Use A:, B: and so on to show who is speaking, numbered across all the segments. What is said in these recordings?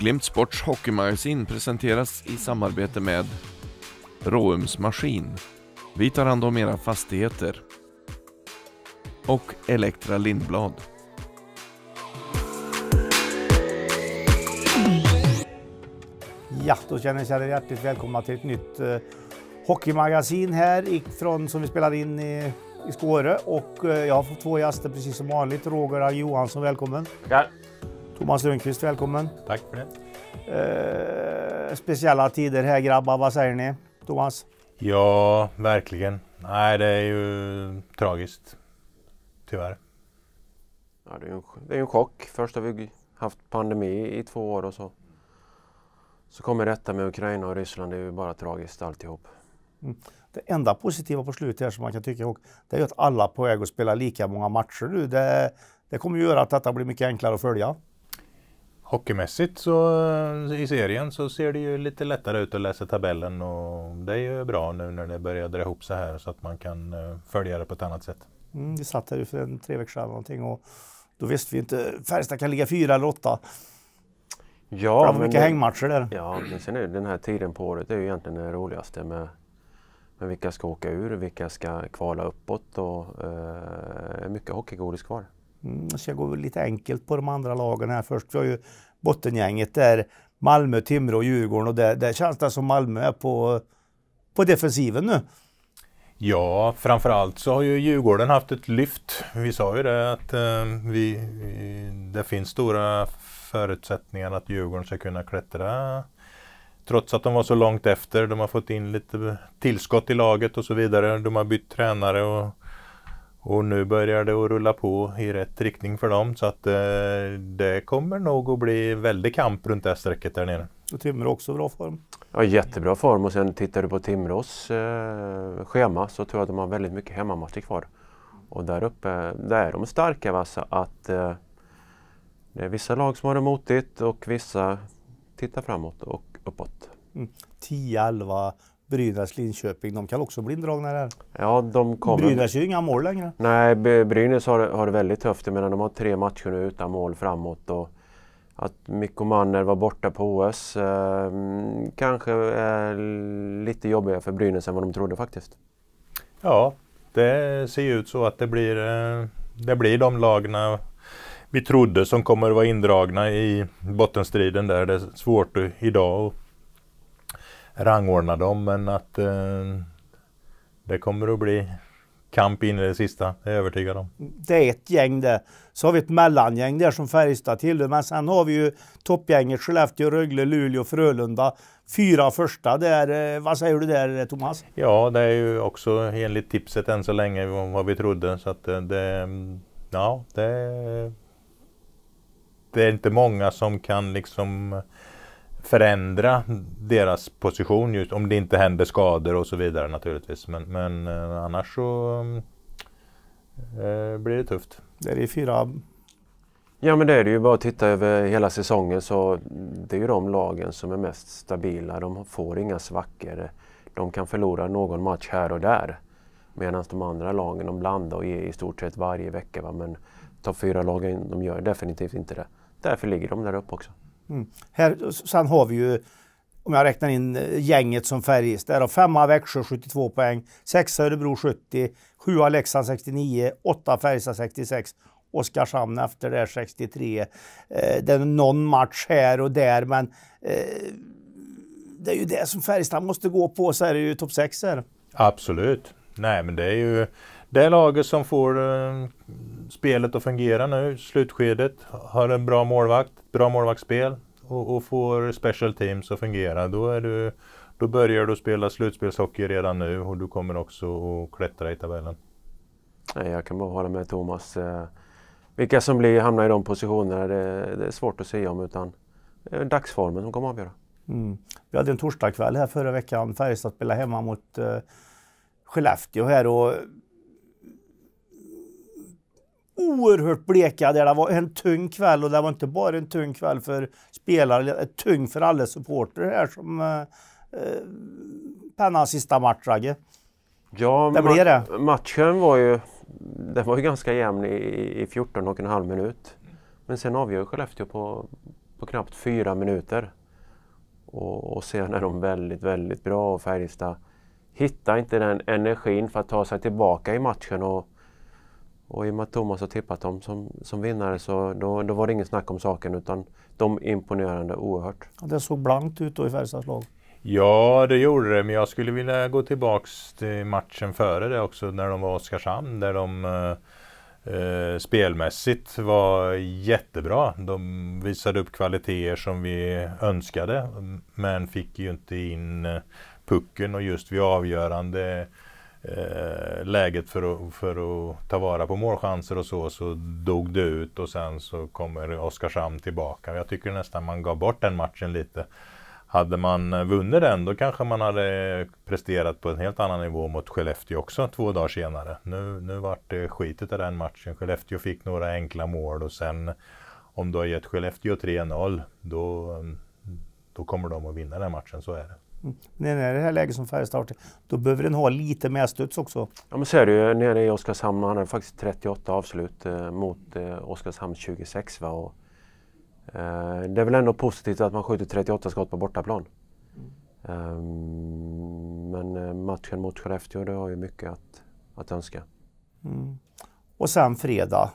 A: Glimt Sports hockeymagasin presenteras i samarbete med Råums Maskin. Vi tar hand om era fastigheter. Och Elektra Lindblad.
B: Ja, då känner jag er hjärtligt välkomna till ett nytt eh, hockeymagasin här från, som vi spelar in i, i Skåre. Och eh, jag har fått två gäster precis som vanligt. Roger Johansson, välkommen. Tackar. Thomas Lundqvist, välkommen. Tack för det. Eh, speciella tider här grabbar, vad säger ni? Thomas?
C: Ja, verkligen. Nej, det är ju tragiskt. Tyvärr.
A: Ja, det, är en, det är en chock. Först har vi haft pandemi i två år och så. Så kommer detta med Ukraina och Ryssland, det är ju bara tragiskt alltihop.
B: Mm. Det enda positiva på slutet här som man kan tycka ihåg, det är ju att alla är på väg att spela lika många matcher nu. Det, det kommer ju göra att detta blir mycket enklare att följa. Hockeymässigt så eh,
C: i serien så ser det ju lite lättare ut att läsa tabellen och det är ju bra nu när det börjar dra ihop så här så att man kan eh, följa det på ett annat sätt.
B: Mm, vi satt här för en tre veckor sedan någonting och då visste vi inte, Färjestad kan ligga fyra eller åtta.
A: Ja, det var mycket hängmatcher där. Ja, men sen är den här tiden på året är ju egentligen det roligaste med, med vilka ska åka ur, vilka ska kvala uppåt och eh,
B: mycket hockeygodis kvar. Mm, så jag går lite enkelt på de andra lagen här först. Vi har ju bottengänget. Där Malmö, Timrå Djurgården och där, där känns det som Malmö är på, på defensiven nu.
C: Ja, framförallt så har ju Djurgården haft ett lyft. Vi sa ju det att eh, vi, det finns stora förutsättningar att Djurgården ska kunna klättra. Trots att de var så långt efter. De har fått in lite tillskott i laget och så vidare. De har bytt tränare och och nu börjar det att rulla på i rätt riktning för dem så att eh, det kommer nog att bli väldig
A: kamp runt det här strecket där nere.
B: Och Timrå också bra form?
A: Ja, jättebra form och sen tittar du på Timrås eh, schema så tror jag att de har väldigt mycket hemmamatcher kvar. Och där uppe, där är de starka va så att eh, det är vissa lag som har det motigt och vissa tittar framåt och uppåt.
B: Mm. 10-11 Brynäs, Linköping, de kan också bli indragna där.
A: Ja, de kommer. Brynäs är
B: ju inga mål längre.
A: Nej, Brynäs har, har det väldigt tufft. Jag menar, de har tre matcher nu utan mål framåt. Och att Mikko Manner var borta på OS eh, kanske är lite jobbigare för Brynäs än vad de trodde faktiskt.
C: Ja, det ser ju ut så att det blir, eh, det blir de lagna vi trodde som kommer att vara indragna i bottenstriden där. Det är svårt idag att rangordna dem, men att eh, det kommer att bli kamp in i det sista, det är jag övertygad om.
B: Det är ett gäng det. Så har vi ett mellangäng där som Färjestad tillhör, men sen har vi ju toppgänget Skellefteå, Rögle, Luleå, Frölunda. Fyra första där. Eh, vad säger du där eh, Thomas?
C: Ja, det är ju också enligt tipset än så länge vad vi trodde. Så att eh, det, ja, det, det är inte många som kan liksom förändra deras position just om det inte händer skador och så vidare naturligtvis. Men, men eh, annars så mm, eh, blir
A: det tufft. Det är det fyra Ja men det är det ju. Bara att titta över hela säsongen så det är ju de lagen som är mest stabila. De får inga svackor. De kan förlora någon match här och där. Medan de andra lagen de blandar och ger i stort sett varje vecka. Va? Men topp fyra-lagen de gör definitivt inte det. Därför ligger de där uppe också.
B: Mm. Här, sen har vi ju, om jag räknar in eh, gänget som Färjestad, femma Växjö 72 poäng, sexa Örebro 70, sjua Leksand 69, åtta Färjestad 66, Oskarshamn efter det 63. Eh, det är någon match här och där, men eh, det är ju det som Färjestad måste gå på, så är det ju topp sex här.
C: Absolut. Nej, men det är ju... Det laget som får eh, spelet att fungera nu, slutskedet, har en bra målvakt, bra målvaktsspel och, och får special teams att fungera, då, är du, då börjar du spela slutspelshockey
A: redan nu och du kommer också att klättra i tabellen. jag kan bara hålla med Thomas. Eh, vilka som blir, hamnar i de positionerna, det, det är svårt att säga om utan
B: det är dagsformen som kommer att avgöra. Mm. Vi hade en torsdagkväll här förra veckan. Färjestad spelade hemma mot eh, Skellefteå här och oerhört bleka där det var en tung kväll och det var inte bara en tung kväll för spelare, det tung för alla supportrar här som eh, eh pennade sista matchragge.
A: Ja, det blev det. matchen var ju, den var ju ganska jämn i, i 14 och en halv minut. Men sen avgör Skellefteå på, på knappt fyra minuter. Och, och sen är de väldigt, väldigt bra och Färjestad hittar inte den energin för att ta sig tillbaka i matchen. Och, och i och med att Thomas har tippat dem som, som vinnare så då, då var det inget snack om saken utan de imponerande oerhört.
B: Det såg blankt ut då i Färjestads lag.
A: Ja, det gjorde det, men jag skulle vilja
C: gå tillbaks till matchen före det också när de var Oskarshamn där de eh, eh, spelmässigt var jättebra. De visade upp kvaliteter som vi önskade men fick ju inte in eh, pucken och just vid avgörande Eh, läget för att, för att ta vara på målchanser och så, så dog det ut och sen så kommer Oskarshamn tillbaka. Jag tycker nästan man gav bort den matchen lite. Hade man vunnit den då kanske man hade presterat på en helt annan nivå mot Skellefteå också två dagar senare. Nu, nu vart det skitet i den matchen. Skellefteå fick några enkla mål och sen om du har gett Skellefteå 3-0 då,
A: då kommer de att vinna den matchen, så är det.
B: När det är det här läget som Färjestad då behöver den ha lite mer studs också.
A: Ja men så är det ju. Nere i Oskarshamn man hade faktiskt 38 avslut eh, mot eh, Oskarshamn 26. Va? Och, eh, det är väl ändå positivt att man skjuter 38 skott på bortaplan. Mm. Um, men eh, matchen mot Skellefteå, det har ju mycket att, att önska.
B: Mm. Och sen fredag.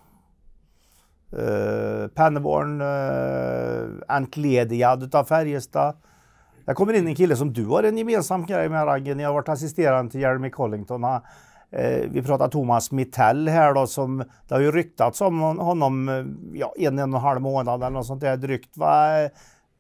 B: Uh, Penneborn uh, eh, entledigad utav Färjestad. Där kommer in en kille som du har en gemensam grej med Ragge. Ni har varit assisterande till Jeremy Collington. Eh, vi pratar Thomas Mittell här då som det har ju ryktats om honom eh, ja, en, en och en halv månad eller något sånt där drygt. Vad,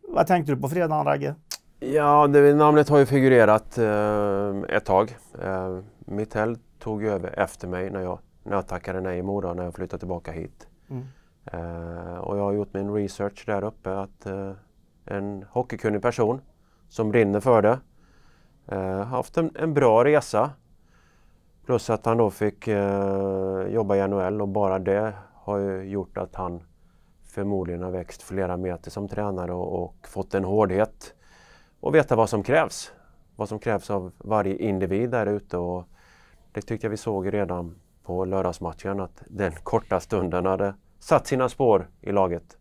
B: vad tänkte du på fredagen Ragge?
A: Ja, det, namnet har ju figurerat eh, ett tag. Eh, Mittell tog över efter mig när jag, när jag tackade nej i Mora när jag flyttade tillbaka hit. Mm. Eh, och jag har gjort min research där uppe att eh, en hockeykunnig person som brinner för det. Eh, haft en, en, bra resa. Plus att han då fick eh, jobba i NHL och bara det har ju gjort att han förmodligen har växt flera meter som tränare och, och fått en hårdhet och veta vad som krävs. Vad som krävs av varje individ där ute och det tyckte jag vi såg redan på lördagsmatchen att den korta stunden hade satt sina spår i laget.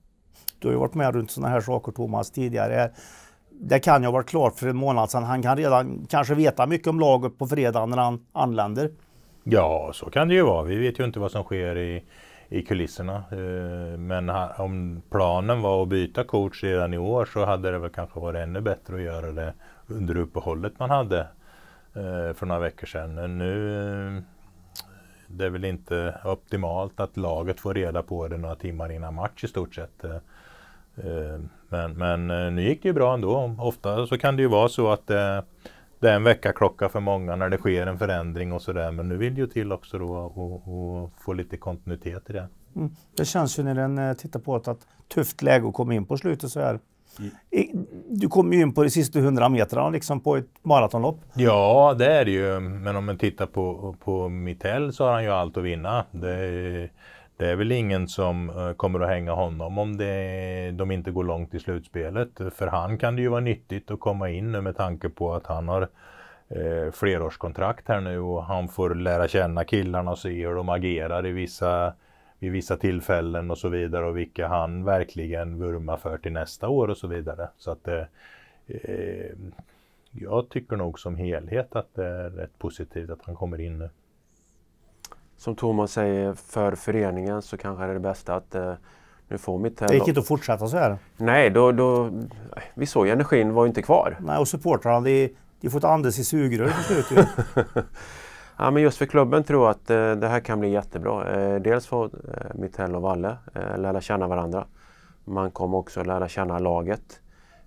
B: Du har ju varit med runt sådana här saker Thomas tidigare det kan ju ha varit klart för en månad sedan. Han kan redan kanske veta mycket om laget på fredag när han anländer.
C: Ja, så kan det ju vara. Vi vet ju inte vad som sker i, i kulisserna. Eh, men om planen var att byta coach redan i år så hade det väl kanske varit ännu bättre att göra det under uppehållet man hade eh, för några veckor sedan. Men nu eh, det är väl inte optimalt att laget får reda på det några timmar innan match i stort sett. Eh, men, men eh, nu gick det ju bra ändå. Ofta så kan det ju vara så att det, eh, det är en väckarklocka för många när det sker en förändring och sådär. Men nu vill det ju till också då att få lite kontinuitet i det.
B: Mm. Det känns ju när den tittar på ett, att tufft läge att komma in på slutet så här. Mm. Du kommer ju in på de sista 100 metrarna liksom på ett maratonlopp.
C: Ja, det är det ju. Men om man tittar på, på Mittell så har han ju allt att vinna. Det, det är väl ingen som eh, kommer att hänga honom om det, de inte går långt i slutspelet. För han kan det ju vara nyttigt att komma in nu med tanke på att han har eh, flerårskontrakt här nu och han får lära känna killarna och se hur de agerar i vissa, vid vissa tillfällen och så vidare och vilka han verkligen vurmar för till nästa år och så vidare. Så att eh, eh jag tycker nog som helhet att det
A: är rätt positivt att han kommer in nu som Thomas säger, för föreningen så kanske det är det bästa att eh, nu får mitt Det gick inte
B: att fortsätta så här.
A: Nej, då, då, vi såg ju energin var ju inte kvar. Nej, och supportrarna de, de får andas i sugrör till slut. ja, men just för klubben tror jag att eh, det här kan bli jättebra. Eh, dels får eh, Mitell och Valle eh, lära känna varandra. Man kommer också lära känna laget.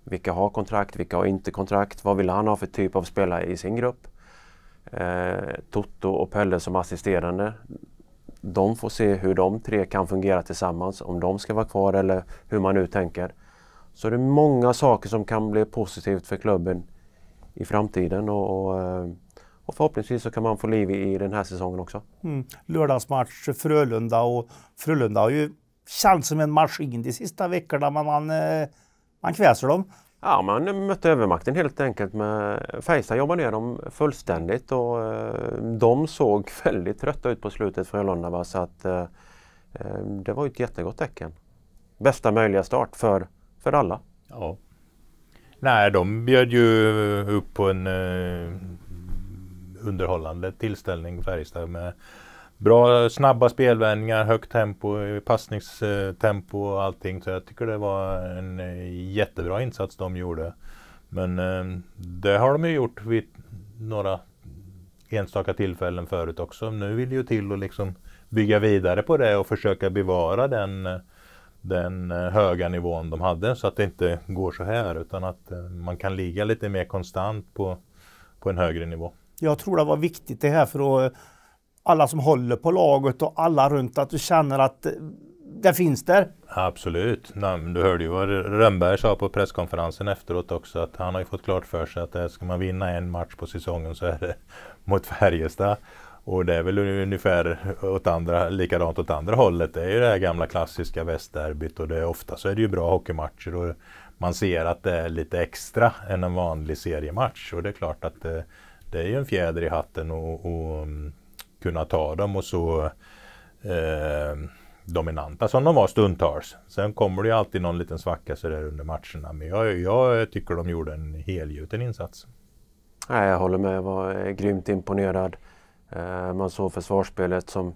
A: Vilka har kontrakt? Vilka har inte kontrakt? Vad vill han ha för typ av spelare i sin grupp? eh, Toto och Pelle som assisterande. De får se hur de tre kan fungera tillsammans, om de ska vara kvar eller hur man nu tänker. Så det är många saker som kan bli positivt för klubben i framtiden och, och, eh, och förhoppningsvis så kan man få liv i, i den här säsongen också.
B: Mm. Lördagsmatch Frölunda och Frölunda har ju känts som en maskin de sista veckorna, men man, eh, man kväser dem. Ja, man mötte övermakten helt enkelt. Med Färjestad jobbade ner dem fullständigt
A: och eh, de såg väldigt trötta ut på slutet Frölunda. Va? Så att, eh, eh, det var ett jättegott tecken. Bästa möjliga start för, för alla. Ja.
C: Nej, de bjöd ju upp på en eh, underhållande tillställning Färjestad med bra snabba spelvändningar, högt tempo, passningstempo och allting. Så jag tycker det var en eh, jättebra insats de gjorde. Men eh, det har de ju gjort vid några enstaka tillfällen förut också. Nu vill ju till att liksom bygga vidare på det och försöka bevara den, eh, den höga nivån de hade så att det inte går så här utan att man kan ligga lite mer konstant på, på en högre nivå.
B: Jag tror det var viktigt det här för att alla som håller på laget och alla runt att du känner att det finns där.
C: Absolut. Du hörde ju vad Rönnberg sa på presskonferensen efteråt också att han har ju fått klart för sig att ska man vinna en match på säsongen så är det mot Färjestad. Och det är väl ungefär åt andra, likadant åt andra hållet. Det är ju det här gamla klassiska västderbyt och det är, ofta så är det ju bra hockeymatcher och man ser att det är lite extra än en vanlig seriematch. Och det är klart att det, eh, det är ju en fjäder i hatten och, och mm, kunna ta dem och så eh, dominanta som de var stundtals. Sen kommer det ju alltid någon liten svacka sådär under matcherna. Men jag, jag tycker de gjorde en helgjuten insats.
A: Nej, jag håller med. Jag var eh, grymt imponerad. Eh, man såg försvarsspelet som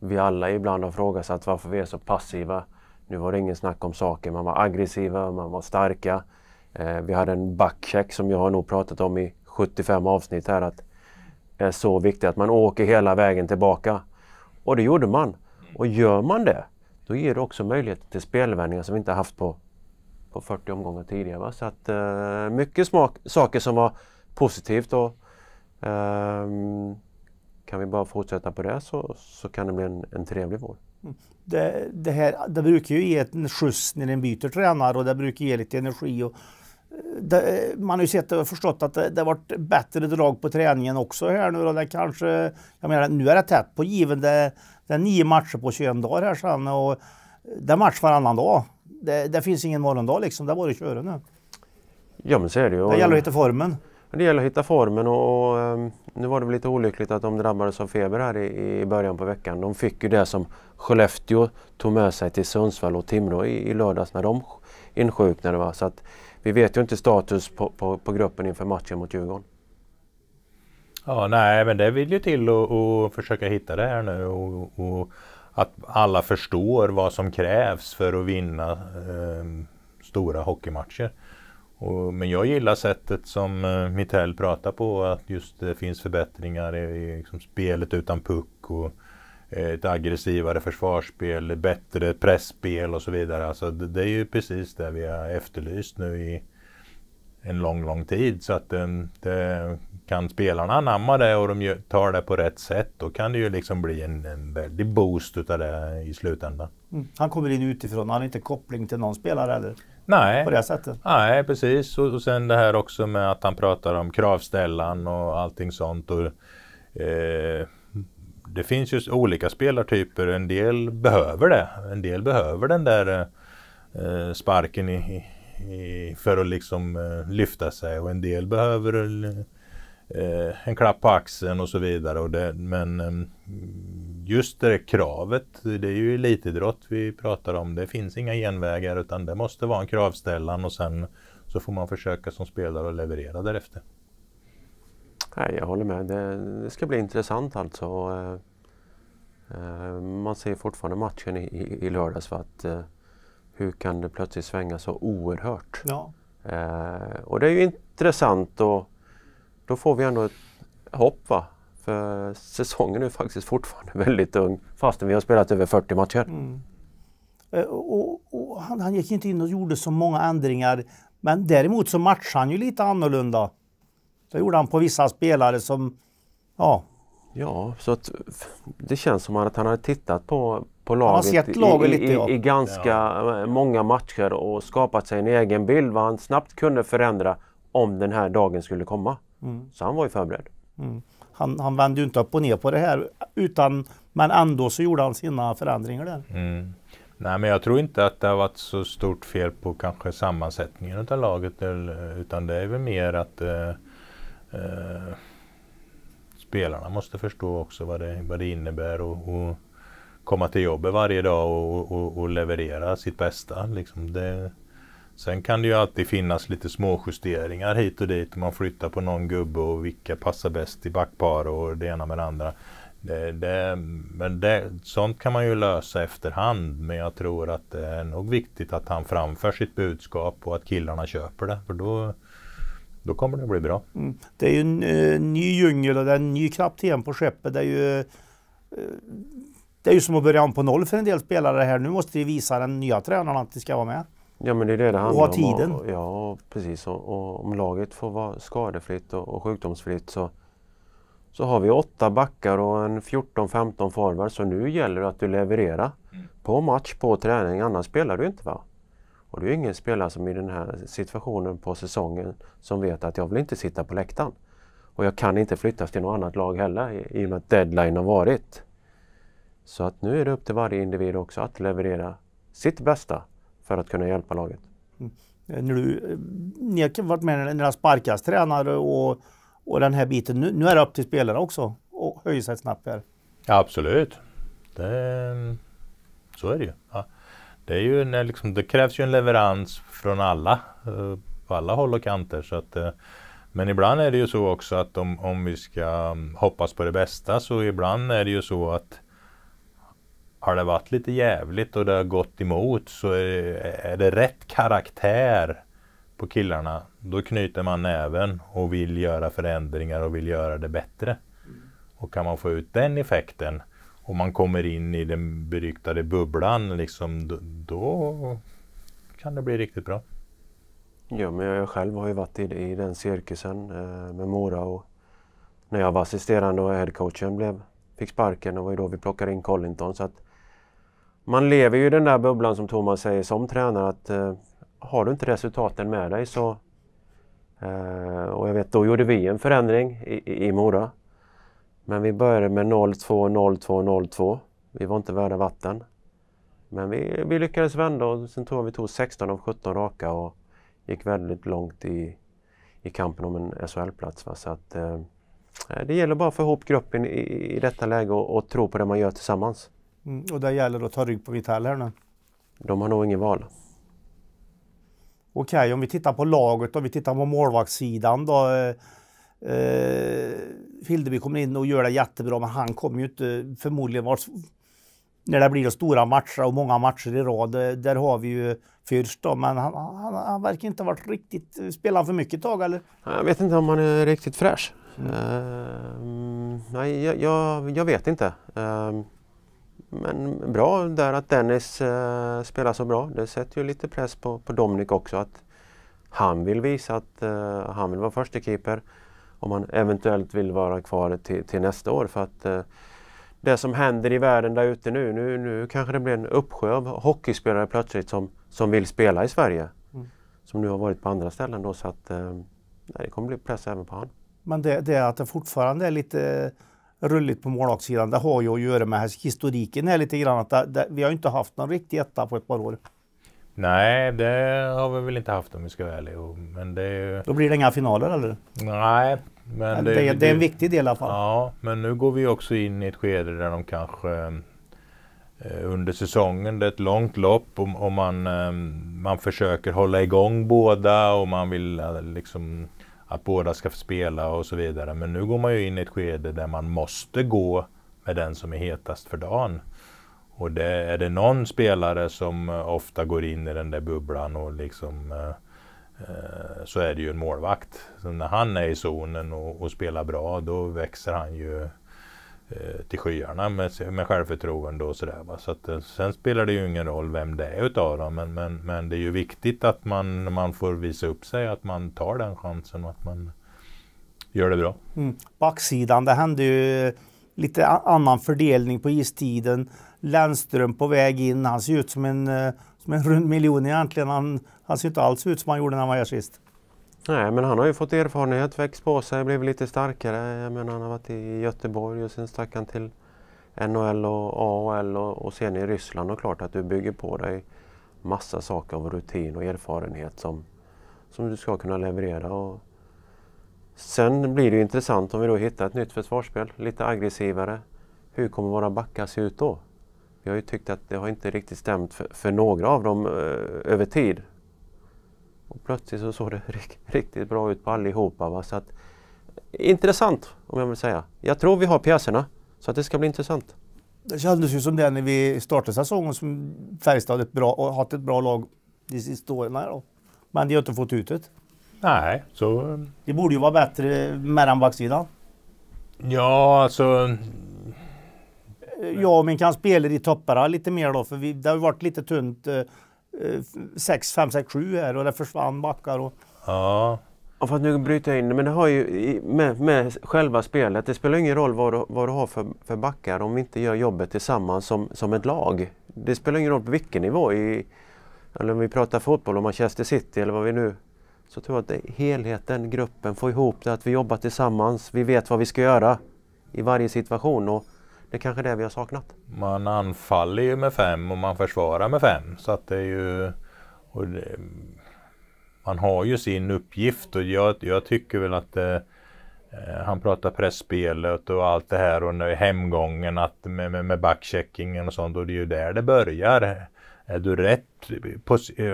A: vi alla ibland har frågat varför vi är så passiva. Nu var det ingen snack om saker. Man var aggressiva, man var starka. Eh, vi hade en backcheck som jag har nog pratat om i 75 avsnitt här. att är så viktig, att man åker hela vägen tillbaka. Och det gjorde man. Och gör man det, då ger det också möjlighet till spelvändningar som vi inte haft på, på 40 omgångar tidigare. Va? Så att eh, mycket smak, saker som var positivt och eh, kan vi bara fortsätta på det så, så kan det bli en, en trevlig vår.
B: Det, det, här, det brukar ju ge en skjuts när en byter tränare och det brukar ge lite energi. Och det, man har ju sett och förstått att det, det varit bättre drag på träningen också här nu. Och det kanske, jag menar, nu är det tätt på given. Det, det är nio matcher på 21 dagar här sen. Och det är match varannan dag. Det, det finns ingen morgondag liksom. Det är bara att köra nu.
A: Ja men så är det ju. Det gäller att hitta formen. Det gäller att hitta formen och, och ehm, nu var det lite olyckligt att de drabbades av feber här i, i, början på veckan. De fick ju det som Skellefteå tog med sig till Sundsvall och Timrå i, i lördags när de insjuknade. Va? Så att vi vet ju inte status på, på, på gruppen inför matchen mot Djurgården.
C: Ja, nej, men det vill ju till att försöka hitta det här nu och, och, att alla förstår vad som krävs för att vinna eh, stora hockeymatcher. Och, men jag gillar sättet som eh, Mittell pratar på, att just det finns förbättringar i, i liksom spelet utan puck och ett eh, aggressivare försvarsspel, bättre pressspel och så vidare. Alltså det är ju precis det vi har efterlyst nu i en lång, lång tid. Så att det, eh, det, kan spelarna anamma det och de tar det på rätt sätt, då kan det ju liksom bli en, en väldig boost utav det i slutändan.
B: Mm. Han kommer in utifrån, han har inte koppling till någon spelare eller? Nej, på det sättet.
C: Nej precis. Och, och sen det här också med att han pratar om kravställan och allting sånt. Och, eh, det finns ju olika spelartyper. En del behöver det. En del behöver den där eh, sparken i, i, för att liksom eh, lyfta sig och en del behöver eh, en klapp på axeln och så vidare. Och det, men eh, just det kravet, det är ju elitidrott vi pratar om. Det finns inga genvägar utan det måste vara en kravställan och sen
A: så får man försöka som spelare att leverera därefter. Nej, jag håller med. Det, det ska bli intressant alltså. Eh, eh, man ser fortfarande matchen i, i, i lördags. För att, eh, hur kan det plötsligt svänga så oerhört? Ja. Och det är ju intressant och då får vi ändå ett hopp. Va? För säsongen är faktiskt fortfarande väldigt ung fastän vi har spelat över 40 matcher.
B: Mm. Och, och han, han, gick inte in och gjorde så många ändringar. Men däremot så matchade han ju lite annorlunda. Det gjorde han på vissa spelare som, ja.
A: Ja, så att det känns som att han har tittat på, på laget, laget i, lite, ja. i, ganska ja. Eh, många matcher och skapat sig en egen bild vad han snabbt kunde förändra om den här dagen skulle komma. Mm. Så han var ju förberedd.
B: Mm. Han, han vände ju inte upp och ner på det här, utan, men ändå så gjorde han sina förändringar där.
C: Mm. Nej, men jag tror inte att det har varit så stort fel på kanske sammansättningen av laget, utan det är väl mer att eh, eh, spelarna måste förstå också vad det, vad det innebär att och komma till jobbet varje dag och, och, och leverera sitt bästa. Liksom det, sen kan det ju alltid finnas lite småjusteringar hit och dit. Man flyttar på någon gubbe och vilka passar bäst i backpar och det ena med det andra. Det, det, men det, sånt kan man ju lösa efterhand. Men jag tror att det är nog viktigt att han framför sitt budskap och att killarna
B: köper det. För då, då
C: kommer det bli bra.
B: Mm. Det är ju en uh, ny djungel och det är en ny kapten på skeppet. Det är ju, uh, det är ju som att börja om på noll för en del spelare här. Nu måste vi visa den nya tränaren att de ska vara med.
A: Ja men det är det det handlar Och ha tiden. Om, ja precis. Och, och, om laget får vara skadefritt och, och sjukdomsfritt så, så har vi åtta backar och en 14-15 forwards. Så nu gäller det att du levererar på match, på träning. Annars spelar du inte va? Och det är ju ingen spelare som i den här situationen på säsongen som vet att jag vill inte sitta på läktaren. Och jag kan inte flyttas till något annat lag heller i och med att deadline har varit. Så att nu är det upp till varje individ också att leverera sitt bästa för att kunna hjälpa laget.
B: Mm. När eh, ni har varit med när det sparkas tränare och, och den här biten. Nu, nu är det upp till spelarna också att höja sig snabbt här.
C: Ja, absolut. Det, mm, så är det ju. Ja. Det, är ju en, liksom, det krävs ju en leverans från alla, eh, på alla håll och kanter. Så att, eh, men ibland är det ju så också att om, om vi ska mm, hoppas på det bästa så ibland är det ju så att har det varit lite jävligt och det har gått emot så är är det rätt karaktär på killarna, då knyter man näven och vill göra förändringar och vill göra det bättre. Mm. Och kan man få ut den effekten om man kommer in i den beryktade
A: bubblan, liksom, då, då
C: kan det bli riktigt bra.
A: Ja, men jag själv har ju varit i, i den cirkusen eh, med Mora och när jag var assisterande och headcoachen fick sparken, det var ju då vi plockade in Collington. Så att man lever ju i den där bubblan som Thomas säger som tränare att eh, har du inte resultaten med dig så... Eh, och jag vet, då gjorde vi en förändring i, i, i Mora men vi började med 02, 02, 02. Vi var inte värda vatten. Men vi, vi lyckades vända och sen tror jag vi tog 16 av 17 raka och gick väldigt långt i, i kampen om en SHL-plats. Va? Så att, eh, eh, det gäller bara att få ihop gruppen i, i detta läge och, och, tro på det man gör tillsammans.
B: Mm, och det gäller att ta rygg på Vitallerna?
A: De har nog ingen val.
B: Okej, okay, om vi tittar på laget och vi tittar på målvaktssidan då. Eh, Eh, Hildeby kommer in och gör det jättebra, men han kommer ju inte förmodligen vara... När det blir stora matcher och många matcher i rad, eh, där har vi ju Fürst då, men han, han, han verkar inte ha varit riktigt... Eh, spelar han för mycket tag eller?
A: Jag vet inte om han är riktigt fräsch. Mm. Uh, nej, jag, jag, jag, vet inte. Uh, men bra där att Dennis uh, spelar så bra. Det sätter ju lite press på, på Dominic också att han vill visa att han vill vara förstekeeper. keeper om man eventuellt vill vara kvar till, till nästa år. För att eh, det som händer i världen där ute nu, nu, nu kanske det blir en uppsjö av hockeyspelare plötsligt som, som vill spela i Sverige. Mm. Som nu har varit på andra ställen då så att eh, det kommer bli press även på honom.
B: Men det, det att det fortfarande är lite rulligt på målvaktssidan, det har ju att göra med historiken här lite grann. Att det, det, vi har inte haft någon riktig etta på ett par år.
C: Nej, det har vi väl inte haft om vi ska vara ärliga. Men det
B: är... Då blir det inga finaler eller?
C: Nej.
B: Men det, det, det är en viktig del i alla fall. Ja,
C: men nu går vi också in i ett skede där de kanske eh, under säsongen. Det är ett långt lopp och, och man, um, man försöker hålla igång båda och man vill eh, liksom att båda ska spela och så vidare. Men nu går man ju in i ett skede där man måste gå med den som är hetast för dagen. Och det, är det någon spelare som eh, ofta går in i den där bubblan och liksom eh, eh, så är det ju en målvakt. Så när han är i zonen och, och spelar bra då växer han ju till skyarna med, med självförtroende och sådär. Så att, sen spelar det ju ingen roll vem det är utav dem men, men, men det är ju viktigt att man, man får visa upp sig, att man tar den chansen och att man gör det bra.
B: Mm. Backsidan, det händer ju lite annan fördelning på istiden Lennström på väg in. Han ser ut som en, eh, som en rund miljon egentligen. Han, han ser inte alls ut som han gjorde när han var här sist.
A: Nej, men han har ju fått erfarenhet, växt på sig, blivit lite starkare. Jag menar, han har varit i Göteborg och sen stack han till NHL och AHL och, och sen i Ryssland. Och klart att du bygger på dig massa saker av rutin och erfarenhet som, som du ska kunna leverera. Och sen blir det intressant om vi då hittar ett nytt försvarsspel, lite aggressivare. Hur kommer våra backar se ut då? Vi har ju tyckt att det har inte riktigt stämt för, för några av dem eh, över tid. Och plötsligt så såg det riktigt bra ut på allihopa. Va? Så att, eh, intressant om jag vill säga.
B: Jag tror vi har pjäserna så att det ska bli intressant. Det kändes ju som det när vi startade säsongen som Färjestad ett bra, och haft ett bra lag de sista åren. Då. Men de har inte fått ut det. Nej, så... Eh, det borde ju vara bättre mellanbacksidan. Ja, alltså Eh, jag och min kan spela i topparna lite mer då, för vi, det har ju varit lite tunt 6, 5, 6, 7 här och det försvann backar och...
A: Ja. Och för att nu bryta in, men det har ju med, med själva spelet, det spelar ingen roll vad du, vad du har för, för backar om vi inte gör jobbet tillsammans som, som ett lag. Det spelar ingen roll på vilken nivå, i, eller om vi pratar fotboll, om Manchester City eller vad vi nu... Så tror jag att det, helheten, gruppen, får ihop det, att vi jobbar tillsammans, vi vet vad vi ska göra i varje situation. Och, det är kanske det vi har saknat.
C: Man anfaller ju med fem och man försvarar med fem. Så att det är ju... Det, man har ju sin uppgift och jag, jag tycker väl att eh, eh han pratar pressspelet och allt det här och hemgången att med, med, med backcheckingen och sånt och det är ju där det börjar. Är du rätt,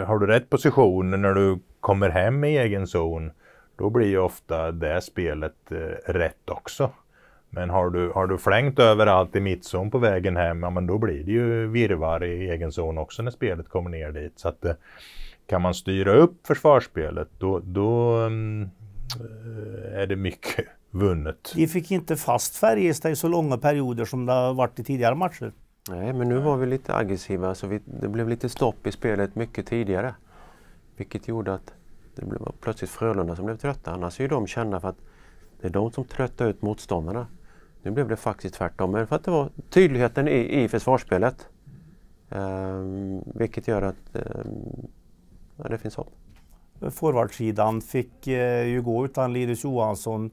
C: har du rätt position när du kommer hem i egen zon då blir ju ofta det spelet eh, rätt också. Men har du, har du flängt överallt i mittzon på vägen hem, ja men då blir det ju virvar i egen zon också när spelet kommer ner dit. Så att, eh, kan man styra upp försvarsspelet
B: då, då um, är det mycket vunnet. Vi fick inte fast Färjestad i så långa perioder som det har varit i tidigare matcher. Nej, men nu var vi lite aggressiva
A: så vi, det blev lite stopp i spelet mycket tidigare. Vilket gjorde att det blev plötsligt Frölunda som blev trötta. Annars är ju de kända för att det är de som tröttar ut motståndarna. Nu blev det faktiskt tvärtom, men för att det var tydligheten i, i försvarsspelet.
B: Um, vilket gör att um, ja, det finns hopp. Forwardsidan fick eh, ju gå utan Linus Johansson,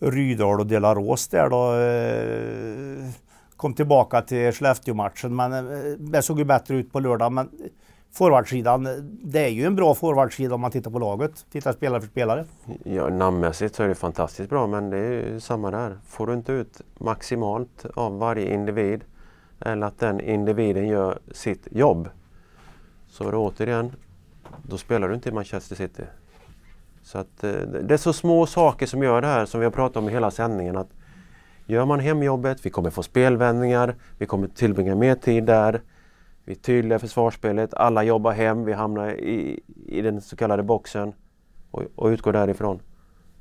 B: Rydahl och Delarås där då. Eh, kom tillbaka till Skellefteå-matchen, men eh, det såg ju bättre ut på lördag. Men forwardsidan, det är ju en bra forwardsida om man tittar på laget, tittar spelare för spelare.
A: Ja, namnmässigt så är det fantastiskt bra men det är samma där. Får du inte ut maximalt av varje individ eller att den individen gör sitt jobb så är det återigen, då spelar du inte i Manchester City. Så att, eh, det är så små saker som gör det här som vi har pratat om i hela sändningen. Att gör man hemjobbet, vi kommer få spelvändningar, vi kommer tillbringa mer tid där vi är tydliga i försvarsspelet, alla jobbar hem, vi hamnar i, i den så kallade boxen och, och utgår därifrån.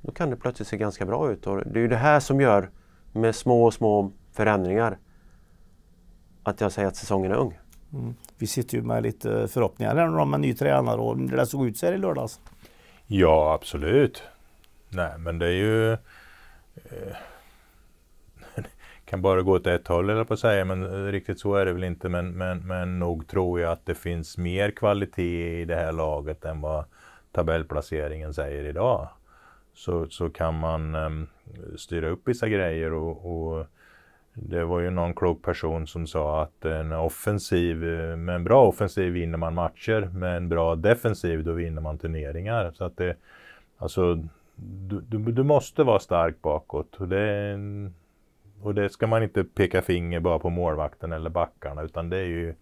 A: Då kan det plötsligt se ganska bra ut och det är ju det här som gör, med små, små förändringar, att jag säger att säsongen är ung.
B: Mm. Vi sitter ju med lite förhoppningar här om med ny tränare och det såg ut så här i lördags.
C: Ja, absolut. Nej, men det är ju... Eh, kan bara gå åt ett håll eller på att säga, men riktigt så är det väl inte. Men, men, men nog tror jag att det finns mer kvalitet i det här laget än vad tabellplaceringen säger idag. Så, så kan man um, styra upp vissa grejer och, och, det var ju någon klok person som sa att en offensiv, med en bra offensiv vinner man matcher, med en bra defensiv då vinner man turneringar. Så att det, alltså, du, du, du måste vara stark bakåt. Och det, och det ska man inte peka finger bara på målvakten eller backarna utan det är ju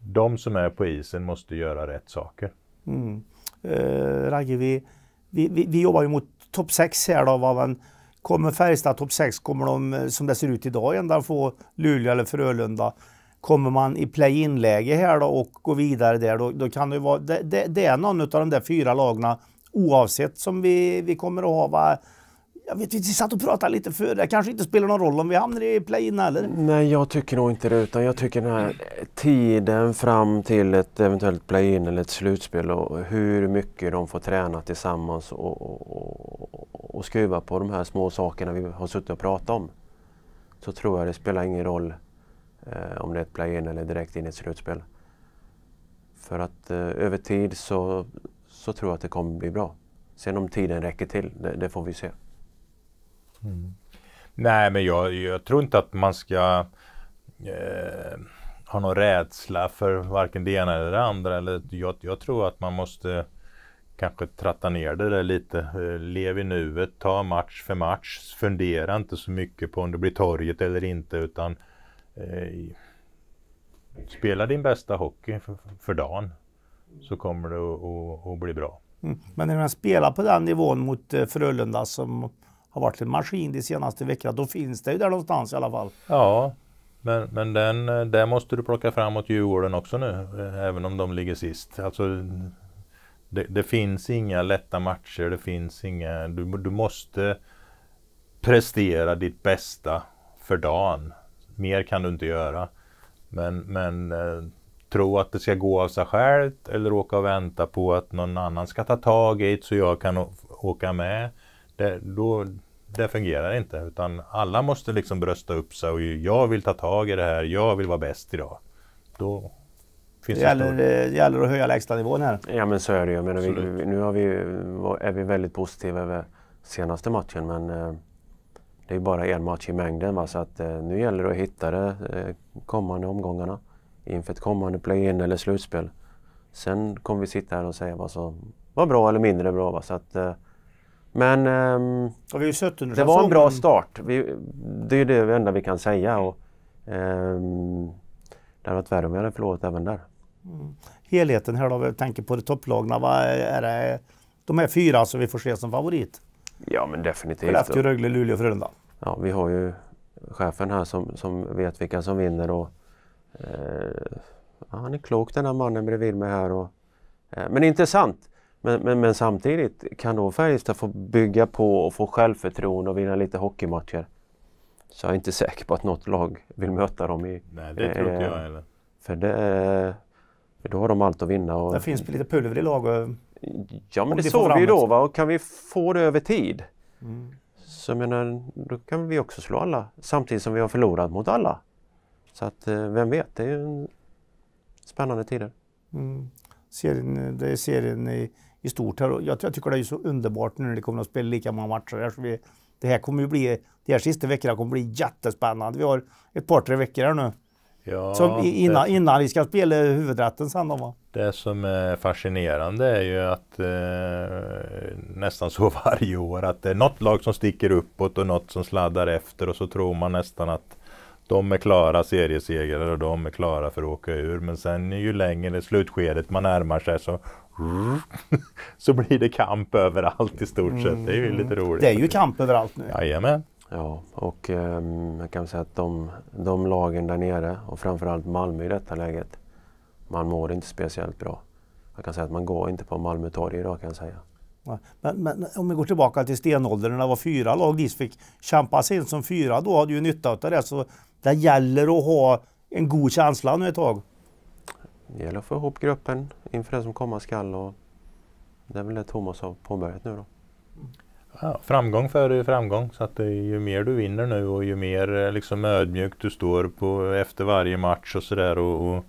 C: de som är på isen måste göra rätt saker.
B: Mm. Eh, Ragge, vi, vi, vi, vi, jobbar ju mot topp 6 här då. Vad man, kommer Färjestad topp 6, kommer de eh, som det ser ut idag ändå få Luleå eller Frölunda. Kommer man i play-in-läge här då och går vidare där, då, då kan det vara... Det, det, det är någon av de där fyra lagna oavsett som vi, vi kommer att ha. Va? jag vet, vi satt och pratade lite för det kanske inte spelar någon roll om vi hamnar i play-in eller?
A: Nej, jag tycker nog inte det utan jag tycker den här tiden fram till ett eventuellt play-in eller ett slutspel och hur mycket de får träna tillsammans och, och, och, och skruva på de här små sakerna vi har suttit och pratat om. Så tror jag det spelar ingen roll eh, om det är ett play-in eller direkt in i ett slutspel. För att eh, över tid så, så tror jag att det kommer bli bra. Sen om tiden räcker till, det, det får vi se.
C: Nej, men jag, jag, tror inte att man ska eh, ha någon rädsla för varken det ena eller det andra. Eller, jag, jag tror att man måste kanske tratta ner det där lite. Eh, lev i nuet, ta match för match. Fundera inte så mycket på om det blir torget eller inte utan eh, spela din bästa hockey för, för dagen så kommer det att, bli bra.
B: Mm. Men när man spelar på den nivån mot eh, Frölunda som har varit en maskin de senaste veckorna. Då finns det ju där någonstans i alla fall.
C: Ja, men, men den, eh, där måste du plocka framåt Djurgården också nu, eh, även om de ligger sist. Alltså, det, det finns inga lätta matcher, det finns inga... Du, du måste prestera ditt bästa för dagen. Mer kan du inte göra. Men, men eh, tro att det ska gå av sig självt eller åka och vänta på att någon annan ska ta tag i det så jag kan åka med. Det, det fungerar inte. Utan alla måste liksom brösta upp sig och jag vill ta tag i det här, jag vill vara bäst idag.
B: Då
A: finns det, gäller, eh, det gäller
B: att höja lägstanivån här.
A: Ja men så är det ju. Menar, vi, nu har vi, är vi väldigt positiva över senaste matchen men eh, det är bara en match i mängden. Va? Så att, eh, nu gäller det att hitta det kommande omgångarna inför ett kommande play-in eller slutspel. Sen kommer vi sitta här och säga vad som var bra eller mindre bra. Va? Så att, men um,
B: det var en bra start.
A: Vi, det är det enda vi kan säga. Och, um, det hade varit värre om vi hade förlorat även där.
B: Mm. Helheten här då, vi tänker på topplagen. Vad är det? De här fyra som vi får se som favorit?
A: Ja men definitivt. Skellefteå, Rögle, Luleå, Frölunda. Ja, vi har ju chefen här som, som vet vilka som vinner. Och, eh, han är klok den här mannen bredvid mig här. Och, eh, men intressant. Men, men, men, samtidigt, kan då Färjestad få bygga på och få självförtroende och vinna lite hockeymatcher? Så jag är inte säker på att något lag vill möta dem i... Nej, det tror inte jag eh, heller. För det, då har de allt att vinna. Och, det finns lite pulver i lag. Och, ja, men det såg vi ju då. Va? Och kan vi få det över tid? Mm. Så jag menar, då kan vi också slå alla samtidigt som vi har förlorat mot alla. Så att eh, vem vet, det är ju
B: spännande tider. Mm. Serien, det är serien i i stort. Här. Jag, jag tycker det är så underbart nu när det kommer att spela lika många matcher här. Så vi, det här kommer ju bli, de här sista veckorna kommer bli jättespännande. Vi har ett par, tre veckor här nu. Ja, som innan, det... innan vi ska spela huvudrätten sen då va?
C: Det som är fascinerande är ju att eh, nästan så varje år att det är något lag som sticker uppåt och något som sladdar efter och så tror man nästan att de är klara seriesegrare och de är klara för att åka ur. Men sen ju längre slutskedet man närmar sig så så blir det kamp
A: överallt i stort sett. Det är ju lite mm. roligt. Det är ju
B: kamp överallt nu.
A: Jajamän. Ja, och eh, jag kan säga att de, de lagen där nere och framförallt Malmö i detta läget, man mår inte speciellt bra. Jag kan säga att man går inte på Malmö torg idag kan jag säga.
B: Men, men, om vi går tillbaka till stenåldern när det var fyra lag dit fick kämpa sig in som fyra, då hade ju nytta av det. Så det gäller att ha en god känsla nu ett tag.
A: Det gäller att få ihop gruppen inför det som komma skall och det är väl det Thomas har påbörjat nu då.
C: Ja, framgång för framgång. Så att ju mer du vinner nu och ju mer eh, liksom ödmjuk du står på efter varje match och sådär och, och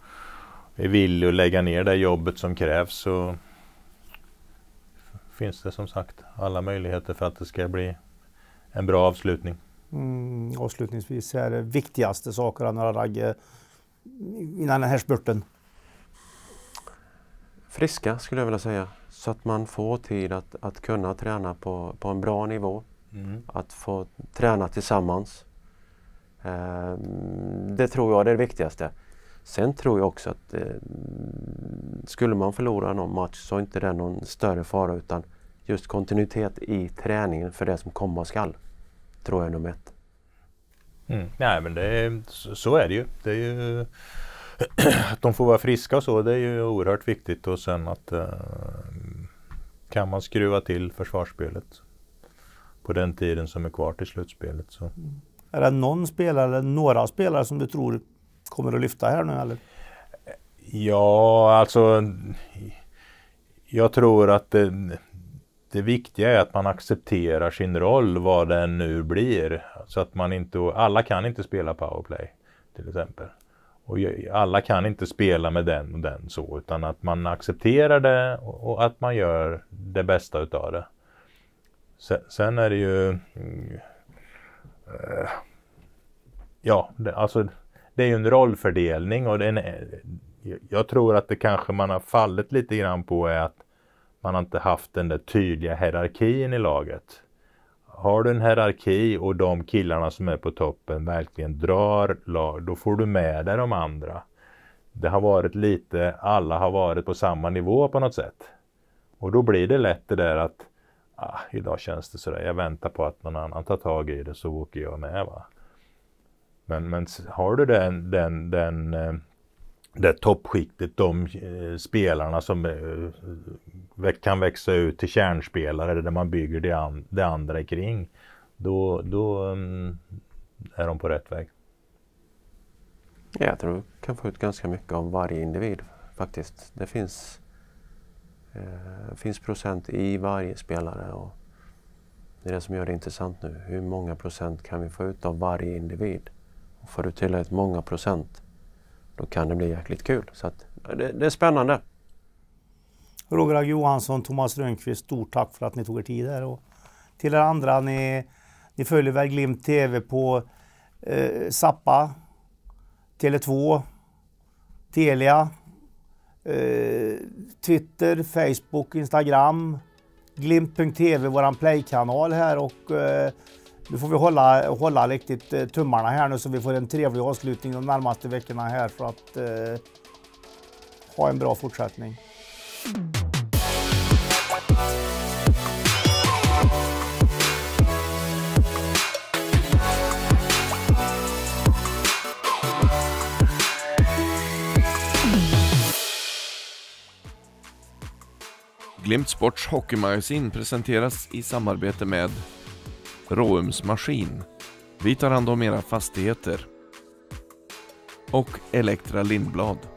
C: är villig att lägga ner det jobbet som krävs så finns det som sagt alla möjligheter för att det ska bli en bra avslutning.
B: Mm, avslutningsvis, är det viktigaste sakerna när Ragge innan den här spurten?
A: friska skulle jag vilja säga. Så att man får tid att, att kunna träna på, på en bra nivå. Mm. Att få träna tillsammans. Eh, det tror jag är det viktigaste. Sen tror jag också att eh, skulle man förlora någon match så är inte det någon större fara utan just kontinuitet i träningen för det som komma skall. Tror jag är nummer ett.
C: Mm. Nej men det, så är det ju. Det är ju att de får vara friska och så, det är ju oerhört viktigt och sen att eh, kan man skruva till försvarsspelet på den tiden som är kvar till slutspelet. Så.
B: Är det någon spelare eller några spelare som du tror kommer att lyfta här nu eller?
C: Ja, alltså jag tror att det, det viktiga är att man accepterar sin roll, vad den nu blir. Så att man inte, alla kan inte spela powerplay till exempel. Och alla kan inte spela med den och den så, utan att man accepterar det och att man gör det bästa utav det. Sen är det ju... Eh, ja, alltså det är ju en rollfördelning och den är, jag tror att det kanske man har fallit lite grann på är att man inte haft den där tydliga hierarkin i laget har du en hierarki och de killarna som är på toppen verkligen drar lag, då får du med dig de andra. Det har varit lite, alla har varit på samma nivå på något sätt. Och då blir det lätt det där att ah, idag känns det sådär, jag väntar på att någon annan tar tag i det så åker jag med. Va? Men, men har du den, den, den eh, det toppskiktet, de eh, spelarna som eh, kan växa ut till kärnspelare där man bygger det, an, det andra kring, då, då um, är de på rätt väg.
A: jag tror du kan få ut ganska mycket om varje individ faktiskt. Det finns, eh, finns procent i varje spelare och det är det som gör det intressant nu. Hur många procent kan vi få ut av varje individ? får du tillräckligt många procent, då kan det bli jäkligt kul. Så att,
B: det, det är spännande. Roger Johansson, Thomas Rönnqvist, stort tack för att ni tog er tid här. Och till er andra, ni, ni följer väl Glimt TV på eh, Zappa, Tele2, Telia, eh, Twitter, Facebook, Instagram, Glimt.tv, vår playkanal här och eh, nu får vi hålla, hålla riktigt eh, tummarna här nu så vi får en trevlig avslutning de närmaste veckorna här för att eh, ha en bra fortsättning.
A: Glimt Sports hockeymagasin presenteras i samarbete med Råums Maskin. Vi tar hand om era fastigheter. Och Elektra Lindblad.